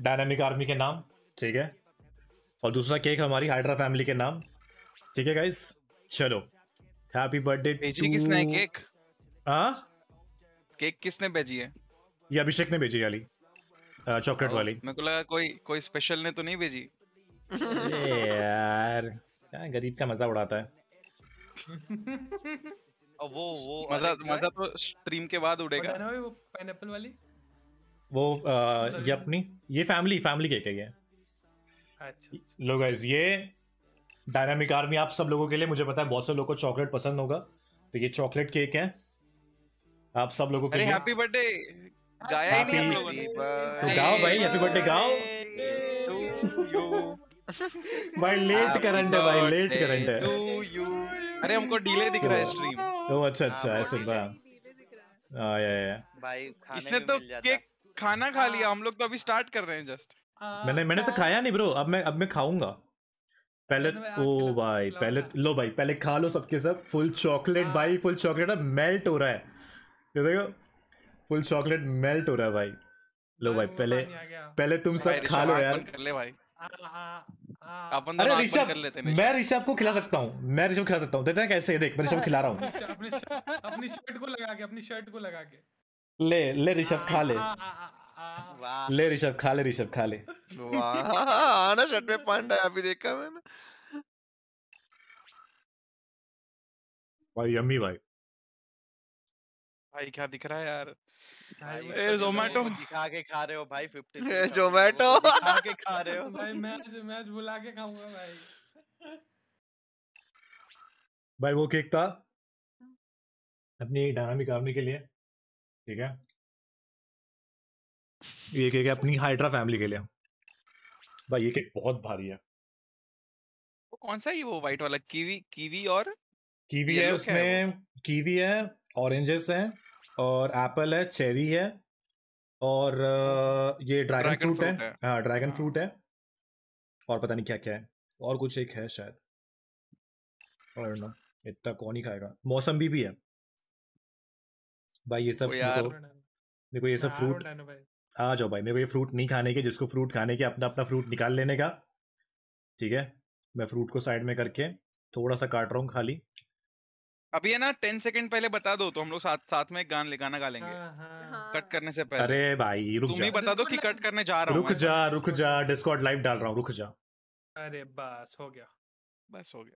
Dynamic army के नाम ठीक है और दूसरा केक हमारी हाइड्रा फैमिली के नाम ठीक है गाइस चलो हैप्पी बर्थडे भेजी किसने है केक हाँ केक किसने भेजी है ये अभिषेक ने भेजी वाली चॉकलेट वाली मेरे को लगा कोई कोई स्पेशल ने तो नहीं भेजी यार क्या गरीब का मजा उड़ाता है वो वो मजा मजा तो स्ट्रीम के बाद उड़ेगा ना वो पाइनएप्पल वाली वो uh, ये अपनी ये फैमिली फैमिली केक है ये लो गाइस ये डायनामिक आर्मी आप सब लोगों के लिए मुझे पता है बहुत से लोगों को चॉकलेट पसंद होगा तो ये चॉकलेट केक है आप सब लोगों के लिए हैप्पी बर्थडे गाया ही नहीं तो गाओ भाई हैप्पी बर्थडे गाओ भाई लेट करंट है भाई लेट करंट है अरे हमको डिले दिख रहा है स्ट्रीम तो- ओ अच्छा अच्छा हाँ, ऐसे बा हाँ, भाई खाने इसने तो केक खाना खा लिया हाँ। हम लोग तो अभी स्टार्ट कर रहे हैं जस्ट हाँ, मैंने मैंने तो हाँ। खाया नहीं ब्रो अब मैं अब मैं खाऊंगा पहले ओ भाई पहले लो भाई पहले खा लो सबके सब फुल चॉकलेट भाई फुल चॉकलेट मेल्ट हो रहा है ये देखो फुल चॉकलेट मेल्ट हो रहा है भाई लो भाई पहले पहले तुम सब खा लो यार कर ले भाई अपन अरे ऋषभ मैं ऋषभ को खिला सकता हूँ मैं ऋषभ खिला सकता हूँ देखते हैं कैसे देख मैं ऋषभ खिला रहा हूँ अपनी शर्ट को लगा के अपनी शर्ट को लगा के ले ले ऋषभ खा ले ले ऋषभ खा ले ऋषभ खा ले आना शर्ट में पांडा अभी देखा मैंने भाई यम्मी भाई भाई क्या दिख रहा है यार ए जोमेटो दिखा के खा रहे हो भाई 50 ए जोमेटो दिखा के खा रहे हो भाई मैं मैं बुला के खाऊंगा भाई भाई वो केक था अपनी डायनामिक आर्मी के लिए ठीक है ये केक अपनी हाइड्रा फैमिली के लिए भाई ये केक बहुत भारी है वो कौन सा ये वो वाइट वाला कीवी कीवी और कीवी है उसमें कीवी है ऑरेंजेस हैं और एप्पल है चेरी है और ये ड्रैगन फ्रूट, फ्रूट है हाँ ड्रैगन फ्रूट हाँ। है और पता नहीं क्या क्या है और कुछ एक है शायद और ना इतना कौन ही खाएगा मौसम भी, भी है भाई ये सब देखो, देखो तो ये सब हाँ, फ्रूट आ जाओ भाई मेरे को ये फ्रूट नहीं खाने के जिसको फ्रूट खाने के अपना अपना फ्रूट निकाल लेने का ठीक है मैं फ्रूट को साइड में करके थोड़ा सा काट रहा हूँ खाली अभी है ना टेन सेकंड पहले बता दो तो हम लोग साथ साथ में गान गाना गा लेंगे हाँ, हाँ। कट करने से पहले अरे भाई रुक जा बता दो कि कट करने जा रहा हूँ रुक जा रुक जा डिस्कॉर्ड लाइव डाल रहा हूँ रुक जा अरे बस हो गया बस हो गया